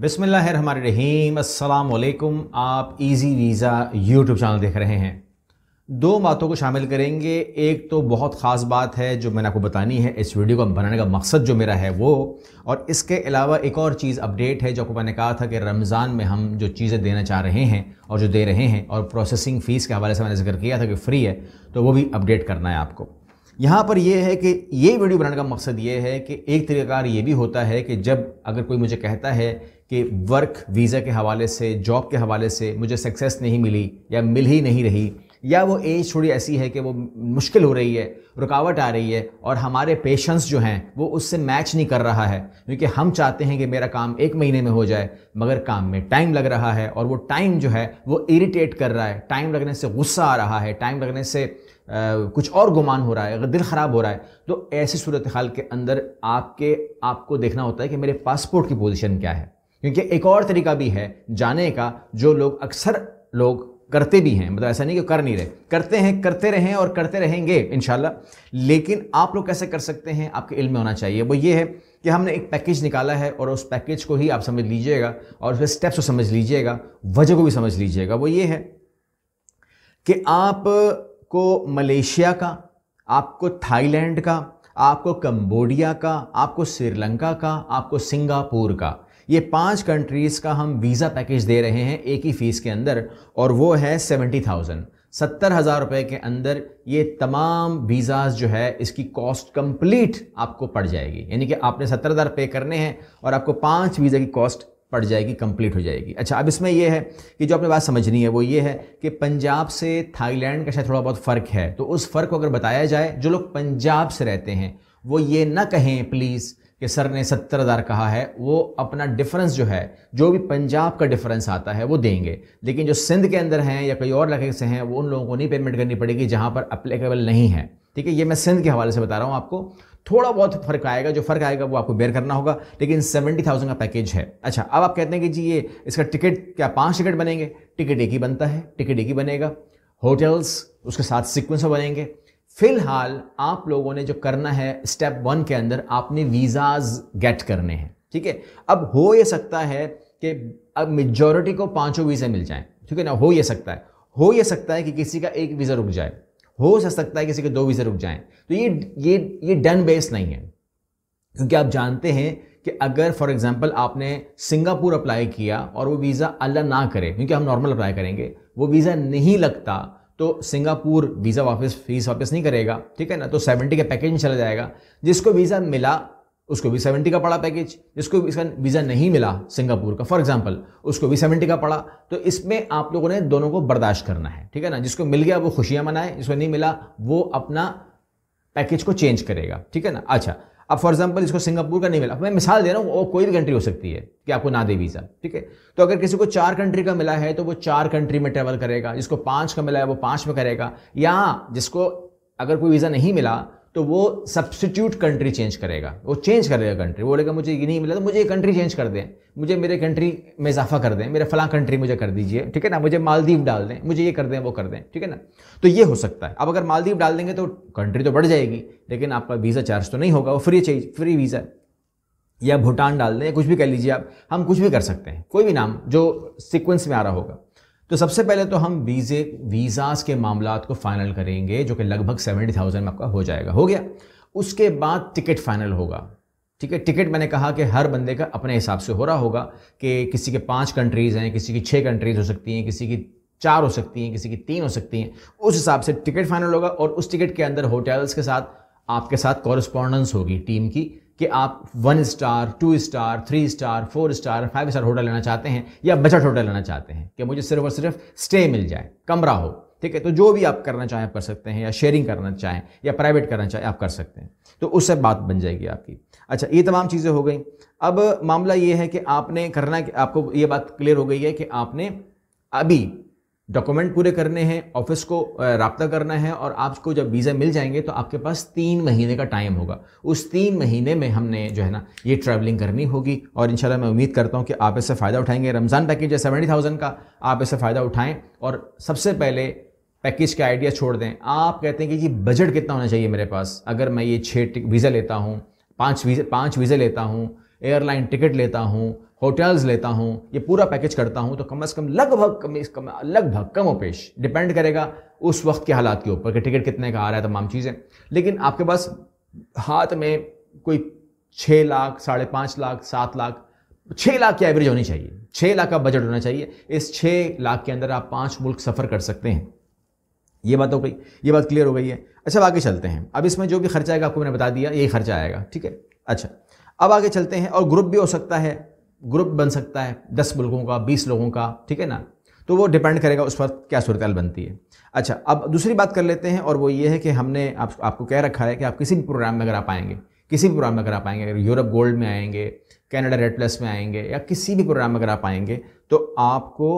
बिसमीम अल्लाम आप इजी वीज़ा यूट्यूब चैनल देख रहे हैं दो बातों को शामिल करेंगे एक तो बहुत ख़ास बात है जो मैंने आपको बतानी है इस वीडियो को बनाने का मकसद जो मेरा है वो और इसके अलावा एक और चीज़ अपडेट है जो मैंने कहा था कि रमज़ान में हम जो चीज़ें देना चाह रहे हैं और जो दे रहे हैं और प्रोसेसिंग फ़ीस के हवाले से मैंने जिक्र किया था कि फ़्री है तो वो भी अपडेट करना है आपको यहाँ पर यह है कि ये वीडियो बनाने का मकसद ये है कि एक तरीक़ार ये भी होता है कि जब अगर कोई मुझे कहता है कि वर्क वीज़ा के हवाले से जॉब के हवाले से मुझे सक्सेस नहीं मिली या मिल ही नहीं रही या वो एज थोड़ी ऐसी है कि वो मुश्किल हो रही है रुकावट आ रही है और हमारे पेशेंस जो हैं वो उससे मैच नहीं कर रहा है क्योंकि हम चाहते हैं कि मेरा काम एक महीने में हो जाए मगर काम में टाइम लग रहा है और वो टाइम जो है वो इरीटेट कर रहा है टाइम लगने से गुस्सा आ रहा है टाइम लगने से आ, कुछ और गुमान हो रहा है दिल ख़राब हो रहा है तो ऐसी सूरत हाल के अंदर आपके आपको देखना होता है कि मेरे पासपोर्ट की पोजीशन क्या है क्योंकि एक और तरीका भी है जाने का जो लोग अक्सर लोग करते भी हैं मतलब ऐसा नहीं कि कर नहीं रहे करते हैं करते रहें और करते रहेंगे इन लेकिन आप लोग कैसे कर सकते हैं आपके इल्म में होना चाहिए वो ये है कि हमने एक पैकेज निकाला है और उस पैकेज को ही आप समझ लीजिएगा और उसके स्टेप्स को समझ लीजिएगा वजह को भी समझ लीजिएगा वो ये है कि आप को मलेशिया का आपको थाईलैंड का आपको कंबोडिया का आपको श्रीलंका का आपको सिंगापुर का ये पांच कंट्रीज़ का हम वीज़ा पैकेज दे रहे हैं एक ही फ़ीस के अंदर और वो है सेवेंटी थाउजेंड सत्तर हज़ार रुपये के अंदर ये तमाम वीज़ाज जो है इसकी कॉस्ट कंप्लीट आपको पड़ जाएगी यानी कि आपने सत्तर हज़ार पे करने हैं और आपको पांच वीज़ा की कॉस्ट पड़ जाएगी कंप्लीट हो जाएगी अच्छा अब इसमें यह है कि जो आपने बात समझनी है वो ये है कि पंजाब से थाईलैंड का शायद थोड़ा बहुत फ़र्क है तो उस फ़र्क को अगर बताया जाए जो लोग पंजाब से रहते हैं वो ये ना कहें प्लीज़ कि सर ने सत्तर हज़ार कहा है वो अपना डिफरेंस जो है जो भी पंजाब का डिफरेंस आता है वो देंगे लेकिन जो सिंध के अंदर हैं या कई और इलाके से हैं वो उन लोगों को नहीं पेमेंट करनी पड़ेगी जहाँ पर अप्लीकेबल नहीं है ठीक है ये मैं सिंध के हवाले से बता रहा हूँ आपको थोड़ा बहुत फर्क आएगा जो फर्क आएगा वो आपको बेयर करना होगा लेकिन सेवेंटी थाउजेंड का पैकेज है अच्छा अब आप कहते हैं कि जी ये इसका टिकट क्या पाँच टिकट बनेंगे टिकट एक ही बनता है टिकट एक ही बनेगा होटल्स उसके साथ सिक्वेंस बनेंगे फिलहाल आप लोगों ने जो करना है स्टेप वन के अंदर आपने वीज़ाज गेट करने हैं ठीक है अब हो ये सकता है कि अब मेजोरिटी को पांचों वीज़े मिल जाएं ठीक है ना हो ये सकता है हो ये सकता है कि किसी का एक वीज़ा रुक जाए हो सकता है किसी के दो वीज़े रुक जाएं तो ये ये ये डन बेस नहीं है क्योंकि आप जानते हैं कि अगर फॉर एग्जांपल आपने सिंगापुर अप्लाई किया और वो वीज़ा अल्लाह ना करे क्योंकि हम नॉर्मल अप्लाई करेंगे वो वीज़ा नहीं लगता तो सिंगापुर वीज़ा वापस फीस वापस नहीं करेगा ठीक है ना तो सेवेंटी का पैकेज चला जाएगा जिसको वीज़ा मिला उसको भी सेवेंटी का पड़ा पैकेज जिसको इसका वीज़ा नहीं मिला सिंगापुर का फॉर एग्जाम्पल उसको भी सेवेंटी का पड़ा तो इसमें आप लोगों ने दोनों को बर्दाश्त करना है ठीक है ना जिसको मिल गया वो खुशियाँ मनाए जिसको नहीं मिला वो अपना पैकेज को चेंज करेगा ठीक है ना अच्छा अब फॉर एग्जाम्पल इसको सिंगापुर का नहीं मिला मैं मिसाल दे रहा हूँ कोई भी कंट्री हो सकती है कि आपको ना दे वीज़ा ठीक है तो अगर किसी को चार कंट्री का मिला है तो वो चार कंट्री में ट्रेवल करेगा जिसको पाँच का मिला है वो पाँच में करेगा या जिसको अगर कोई वीज़ा नहीं मिला तो वो सब्सटीट्यूट कंट्री चेंज करेगा वो चेंज करेगा कंट्री बोलेगा मुझे ये नहीं मिला तो मुझे ये कंट्री चेंज कर दें मुझे मेरे कंट्री में इजाफा कर दें मेरे फला कंट्री मुझे कर दीजिए ठीक है ना मुझे मालदीव डाल दें मुझे ये कर दें वो कर दें ठीक है ना तो ये हो सकता है अब अगर मालदीव डाल देंगे तो कंट्री तो बढ़ जाएगी लेकिन आपका वीज़ा चार्ज तो नहीं होगा वो फ्री चाहिए फ्री वीज़ा या भूटान डाल दें कुछ भी कह लीजिए आप हम कुछ भी कर सकते हैं कोई भी नाम जो सिक्वेंस में आ रहा होगा तो सबसे पहले तो हम वीज़े वीज़ाज के मामला को फाइनल करेंगे जो कि लगभग सेवेंटी थाउजेंड में आपका हो जाएगा हो गया उसके बाद टिकट फाइनल होगा ठीक है टिकट मैंने कहा कि हर बंदे का अपने हिसाब से हो रहा होगा कि किसी के पाँच कंट्रीज़ हैं किसी की छः कंट्रीज़ हो सकती हैं किसी की चार हो सकती हैं किसी की तीन हो सकती हैं उस हिसाब से टिकट फाइनल होगा और उस टिकट के अंदर होटल्स के साथ आपके साथ कॉरस्पॉन्डेंस होगी टीम की कि आप one star two star three star four star five star hotel लेना चाहते हैं या बजट होटल लेना चाहते हैं कि मुझे सिर्फ और सिर्फ स्टे मिल जाए कमरा हो ठीक है तो जो भी आप करना चाहें आप कर सकते हैं या शेयरिंग करना चाहें या प्राइवेट करना चाहें आप कर सकते हैं तो उससे बात बन जाएगी आपकी अच्छा ये तमाम चीज़ें हो गई अब मामला ये है कि आपने करना आपको ये बात क्लियर हो गई है कि आपने अभी डॉक्यूमेंट पूरे करने हैं ऑफिस को रबता करना है और आपको जब वीज़ा मिल जाएंगे तो आपके पास तीन महीने का टाइम होगा उस तीन महीने में हमने जो है ना ये ट्रैवलिंग करनी होगी और इन मैं उम्मीद करता हूँ कि आप इससे फ़ायदा उठाएंगे रमज़ान पैकेज है सेवेंटी थाउजेंड का आप इससे फ़ायदा उठाएँ और सबसे पहले पैकेज का आइडिया छोड़ दें आप कहते हैं कि जी बजट कितना होना चाहिए मेरे पास अगर मैं ये छः वीज़ा लेता हूँ पाँच वीज़ा पाँच वीज़ा लेता हूँ एयरलाइन टिकट लेता हूँ होटल्स लेता हूँ ये पूरा पैकेज करता हूँ तो कम अज़ कम लगभग कम इस कम लगभग कम पेश डिपेंड करेगा उस वक्त के हालात के ऊपर कि टिकट कितने का आ रहा है तमाम चीज़ें लेकिन आपके पास हाथ में कोई छः लाख साढ़े पाँच लाख सात लाख छः लाख की एवरेज होनी चाहिए छः लाख का बजट होना चाहिए इस छः लाख के अंदर आप पाँच मुल्क सफ़र कर सकते हैं ये बात हो गई ये बात क्लियर हो गई है अच्छा आगे चलते हैं अब इसमें जो भी खर्चा आएगा आपको मैंने बता दिया यही खर्चा आएगा ठीक है अच्छा अब आगे चलते हैं और ग्रुप भी हो सकता है ग्रुप बन सकता है दस लोगों का बीस लोगों का ठीक है ना तो वो डिपेंड करेगा उस पर क्या सूरत बनती है अच्छा अब दूसरी बात कर लेते हैं और वो ये है कि हमने आप, आपको कह रखा है कि आप किसी भी प्रोग्राम में अगर आप आएंगे किसी भी प्रोग्राम में अगर आप आएंगे अगर यूरोप गोल्ड में आएंगे कनाडा रेड प्लस में आएंगे या किसी भी प्रोग्राम में अगर आप आएंगे तो आपको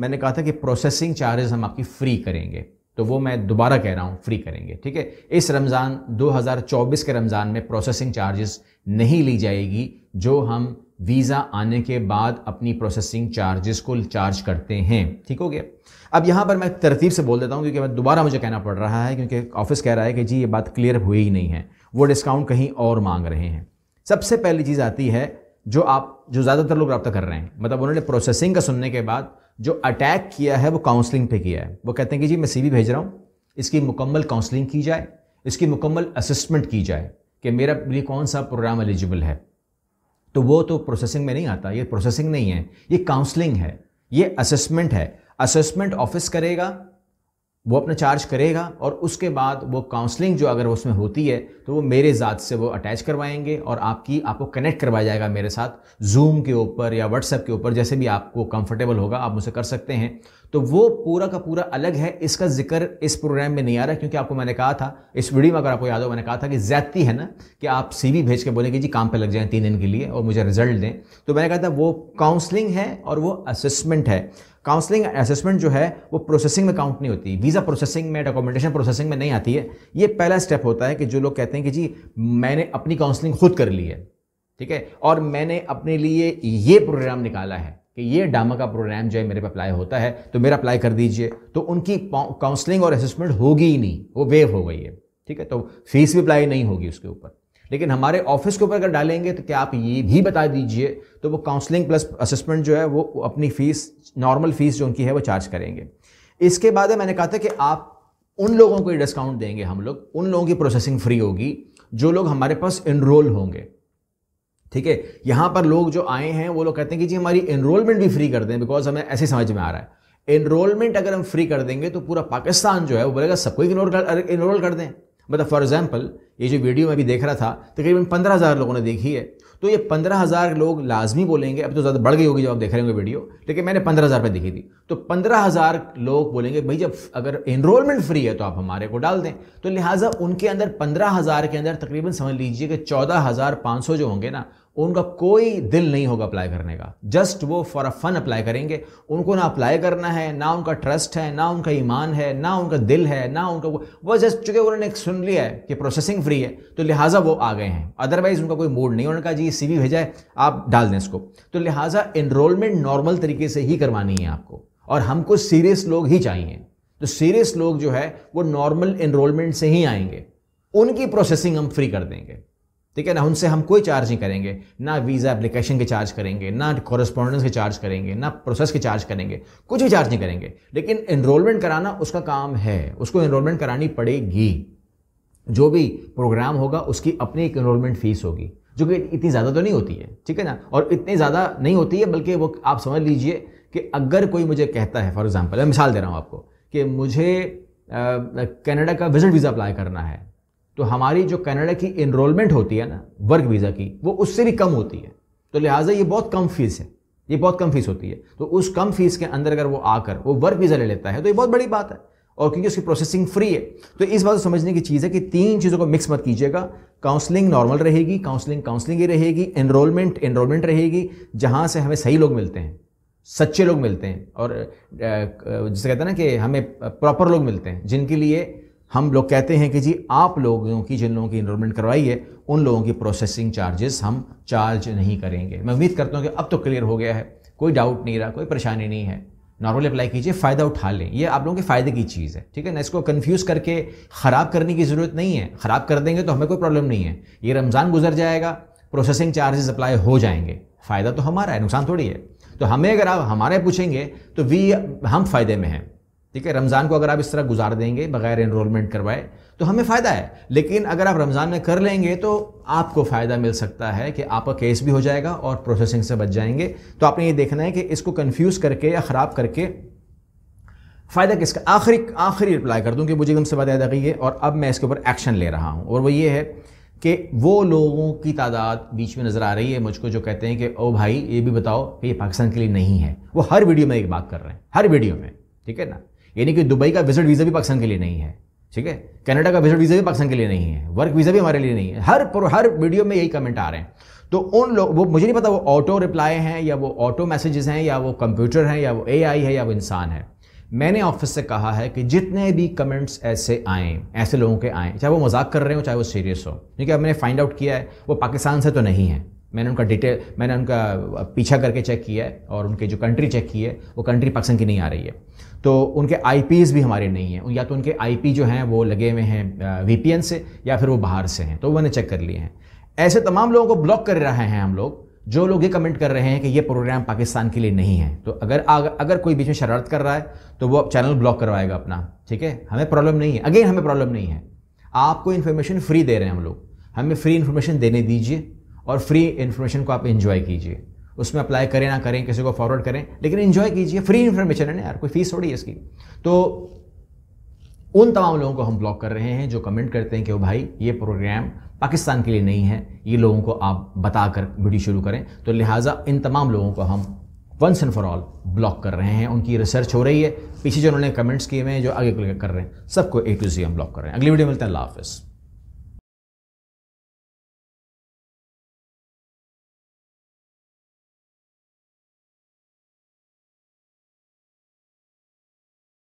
मैंने कहा था कि प्रोसेसिंग चार्जेस हम आपकी फ्री करेंगे तो वो मैं दोबारा कह रहा हूँ फ्री करेंगे ठीक है इस रमज़ान 2024 के रमज़ान में प्रोसेसिंग चार्जेस नहीं ली जाएगी जो हम वीज़ा आने के बाद अपनी प्रोसेसिंग चार्जेस को चार्ज करते हैं ठीक हो गया अब यहाँ पर मैं तरतीब से बोल देता हूँ क्योंकि मैं दोबारा मुझे कहना पड़ रहा है क्योंकि ऑफिस कह रहा है कि जी ये बात क्लियर हुई ही नहीं है वो डिस्काउंट कहीं और मांग रहे हैं सबसे पहली चीज़ आती है जो आप जो ज़्यादातर लोग रब्ता कर रहे हैं मतलब उन्होंने प्रोसेसिंग का सुनने के बाद जो अटैक किया है वो काउंसलिंग पे किया है वो कहते हैं कि जी मैं सीवी भेज रहा हूँ इसकी मुकम्मल काउंसलिंग की जाए इसकी मुकम्मल असिस्टमेंट की जाए कि मेरा ये कौन सा प्रोग्राम एलिजिबल है तो वो तो प्रोसेसिंग में नहीं आता ये प्रोसेसिंग नहीं है ये काउंसलिंग है ये असेसमेंट है असेसमेंट ऑफिस करेगा वो अपना चार्ज करेगा और उसके बाद वो काउंसलिंग जो अगर उसमें होती है तो वो मेरे ज़ात से वो अटैच करवाएंगे और आपकी आपको कनेक्ट करवाया जाएगा मेरे साथ जूम के ऊपर या व्हाट्सएप के ऊपर जैसे भी आपको कंफर्टेबल होगा आप मुझसे कर सकते हैं तो वो पूरा का पूरा अलग है इसका जिक्र इस प्रोग्राम में नहीं आ रहा क्योंकि आपको मैंने कहा था इस वीडियो में अगर आपको याद हो मैंने कहा था कि ज्यादती है ना कि आप सी भेज के बोलेंगे जी काम पर लग जाएं तीन दिन के लिए और मुझे रिजल्ट दें तो मैंने कहा था वो काउंसलिंग है और वो असेसमेंट है काउंसलिंग असेसमेंट जो है वो प्रोसेसिंग में काउंट नहीं होती वीज़ा प्रोसेसिंग में डॉक्यूमेंटेशन प्रोसेसिंग में नहीं आती है ये पहला स्टेप होता है कि जो लोग कहते हैं कि जी मैंने अपनी काउंसलिंग खुद कर ली है ठीक है और मैंने अपने लिए ये प्रोग्राम निकाला है कि ये डामा का प्रोग्राम जो है मेरे पे अप्लाई होता है तो मेरा अप्लाई कर दीजिए तो उनकी काउंसलिंग और असेसमेंट होगी ही नहीं वो वेव हो गई है ठीक है तो फीस भी अप्लाई नहीं होगी उसके ऊपर लेकिन हमारे ऑफिस के ऊपर अगर डालेंगे तो क्या आप ये भी बता दीजिए तो वो काउंसलिंग प्लस असेसमेंट जो है वो अपनी फ़ीस नॉर्मल फ़ीस जो उनकी है वो चार्ज करेंगे इसके बाद मैंने कहा था कि आप उन लोगों को डिस्काउंट देंगे हम लोग उन लोगों की प्रोसेसिंग फ्री होगी जो लोग हमारे पास इनरोल होंगे ठीक है यहाँ पर लोग जो आए हैं वो लोग कहते हैं कि जी हमारी इनरोलमेंट भी फ्री कर दें बिकॉज हमें ऐसे समझ में आ रहा है इनरोलमेंट अगर हम फ्री कर देंगे तो पूरा पाकिस्तान जो है वो बोलेगा सबको इग्नोर कर इनरोल कर दें मतलब फॉर एग्ज़ाम्पल ये जो वीडियो मैं अभी देख रहा था तकरीबन पंद्रह हज़ार लोगों ने देखी है तो ये पंद्रह हज़ार लोग लाजमी बोलेंगे अब तो ज़्यादा बढ़ गई होगी जब आप देख रहे होंगे वीडियो लेकिन मैंने पंद्रह हज़ार पर देखी थी तो पंद्रह हज़ार लोग बोलेंगे भाई जब अगर इनरोलमेंट फ्री है तो आप हमारे को डाल दें तो लिहाजा उनके अंदर पंद्रह हज़ार के अंदर तकरीबन समझ लीजिए कि चौदह हज़ार पाँच सौ जो होंगे ना उनका कोई दिल नहीं होगा अप्लाई करने का जस्ट वो फॉर अ फन अप्लाई करेंगे उनको ना अप्लाई करना है ना उनका ट्रस्ट है ना उनका ईमान है ना उनका दिल है ना उनका वो जस्ट चूंकि उन्होंने सुन लिया है कि प्रोसेसिंग फ्री है तो लिहाजा वो आ गए हैं अदरवाइज उनका कोई मूड नहीं उनका जी सी भेजा है आप डाल दें इसको तो लिहाजा इनरोलमेंट नॉर्मल तरीके से ही करवानी है आपको और हमको सीरियस लोग ही चाहिए तो सीरियस लोग जो है वो नॉर्मल इनरोलमेंट से ही आएंगे उनकी प्रोसेसिंग हम फ्री कर देंगे ठीक है ना उनसे हम कोई चार्ज नहीं करेंगे ना वीज़ा एप्लीकेशन के चार्ज करेंगे ना कॉरेस्पॉन्डेंस के चार्ज करेंगे ना प्रोसेस के चार्ज करेंगे कुछ भी चार्ज नहीं करेंगे लेकिन इनरोलमेंट कराना उसका काम है उसको इनरोलमेंट करानी पड़ेगी जो भी प्रोग्राम होगा उसकी अपनी एक इनरोलमेंट फ़ीस होगी जो कि इतनी ज़्यादा तो नहीं होती है ठीक है ना और इतनी ज़्यादा नहीं होती है बल्कि वो आप समझ लीजिए कि अगर कोई मुझे कहता है फॉर एग्ज़ाम्पल मैं मिसाल दे रहा हूँ आपको कि मुझे कनाडा का विजिट वीज़ा अप्लाई करना है तो हमारी जो कनाडा की इनरोलमेंट होती है ना वर्क वीज़ा की वो उससे भी कम होती है तो लिहाजा ये बहुत कम फीस है ये बहुत कम फीस होती है तो उस कम फीस के अंदर अगर वो आकर वो वर्क वीज़ा ले लेता है तो ये बहुत बड़ी बात है और क्योंकि उसकी प्रोसेसिंग फ्री है तो इस बात को समझने की चीज़ है कि तीन चीज़ों को मिक्स मत कीजिएगा काउंसलिंग नॉर्मल रहेगी काउंसलिंग काउंसलिंग ही रहेगी एनरोलमेंट इनरोलमेंट रहेगी जहाँ से हमें सही लोग मिलते हैं सच्चे लोग मिलते हैं और जैसे कहते हैं ना कि हमें प्रॉपर लोग मिलते हैं जिनके लिए हम लोग कहते हैं कि जी आप लोगों की जिन लोगों की इनरोलमेंट करवाई है उन लोगों की प्रोसेसिंग चार्जेस हम चार्ज नहीं करेंगे मैं उम्मीद करता हूँ कि अब तो क्लियर हो गया है कोई डाउट नहीं रहा कोई परेशानी नहीं है नॉर्मली अप्लाई कीजिए फ़ायदा उठा लें ये आप लोगों के फ़ायदे की चीज़ है ठीक है ना इसको कन्फ्यूज़ करके ख़राब करने की ज़रूरत नहीं है ख़राब कर देंगे तो हमें कोई प्रॉब्लम नहीं है ये रमज़ान गुजर जाएगा प्रोसेसिंग चार्जेस अप्लाई हो जाएंगे फ़ायदा तो हमारा है नुकसान थोड़ी है तो हमें अगर आप हमारे पूछेंगे तो वी हम फ़ायदे में हैं ठीक है रमज़ान को अगर आप इस तरह गुजार देंगे बगैर इनरोलमेंट करवाए तो हमें फ़ायदा है लेकिन अगर आप रमज़ान में कर लेंगे तो आपको फ़ायदा मिल सकता है कि आपका केस भी हो जाएगा और प्रोसेसिंग से बच जाएंगे तो आपने ये देखना है कि इसको कन्फ्यूज़ करके या ख़राब करके फ़ायदा किसका आखिरी आखिरी रिप्लाई कर दूँ कि मुझे एकदम से बात याद आ गई है और अब मैं इसके ऊपर एक्शन ले रहा हूँ और वो ये है कि वो लोगों की तादाद बीच में नज़र आ रही है मुझको जो कहते हैं कि ओ भाई ये भी बताओ कि ये पाकिस्तान के लिए नहीं है वो हर वीडियो में एक बात कर रहे हैं हर वीडियो में ठीक है ना यानी कि दुबई का विजिट वीज़ा भी पाकिस्तान के लिए नहीं है ठीक है कनाडा का विजिट वीज़ा भी पाकिस्तान के लिए नहीं है वर्क वीज़ा भी हमारे लिए नहीं है हर हर वीडियो में यही कमेंट आ रहे हैं तो उन लोग वो मुझे नहीं पता वो ऑटो रिप्लाई हैं या वो ऑटो मैसेजेस हैं या वो कंप्यूटर हैं या वो ए है या वो इंसान है मैंने ऑफिस से कहा है कि जितने भी कमेंट्स ऐसे आए ऐसे लोगों के आए चाहे वो मजाक कर रहे हो चाहे वो सीरियस हो क्योंकि अब मैंने फाइंड आउट किया है वो पाकिस्तान से तो नहीं है मैंने उनका डिटेल मैंने उनका पीछा करके चेक किया है और उनके जो कंट्री चेक की है वो कंट्री पाकिस्तान की नहीं आ रही है तो उनके आई भी हमारे नहीं हैं या तो उनके आई जो हैं वो लगे हुए हैं वी से या फिर वो बाहर से हैं तो मैंने चेक कर लिए हैं ऐसे तमाम लोगों को ब्लॉक कर रहे हैं हम लोग जो लोग ये कमेंट कर रहे हैं कि ये प्रोग्राम पाकिस्तान के लिए नहीं है तो अगर अगर कोई बीच में शरारत कर रहा है तो वो चैनल ब्लॉक करवाएगा अपना ठीक है हमें प्रॉब्लम नहीं है अगेन हमें प्रॉब्लम नहीं है आपको इन्फॉर्मेशन फ्री दे रहे हैं हम लोग हमें फ्री इन्फॉर्मेशन देने दीजिए और फ्री इन्फॉर्मेशन को आप इन्जॉय कीजिए उसमें अप्लाई करें ना करें किसी को फॉरवर्ड करें लेकिन इन्जॉय कीजिए फ्री इन्फॉर्मेशन है ना यार कोई फीस थोड़ी है इसकी तो उन तमाम लोगों को हम ब्लॉक कर रहे हैं जो कमेंट करते हैं कि वो भाई ये प्रोग्राम पाकिस्तान के लिए नहीं है ये लोगों को आप बताकर वीडियो शुरू करें तो लिहाजा इन तमाम लोगों को हम once and for all block कर रहे हैं उनकी रिसर्च हो रही है पीछे जो उन्होंने कमेंट्स किए हुए हैं जो आगे कर रहे हैं सबको ए टू जी हम ब्लॉक कर रहे हैं अगली वीडियो मिलते हैं अल्लाह हाफिज़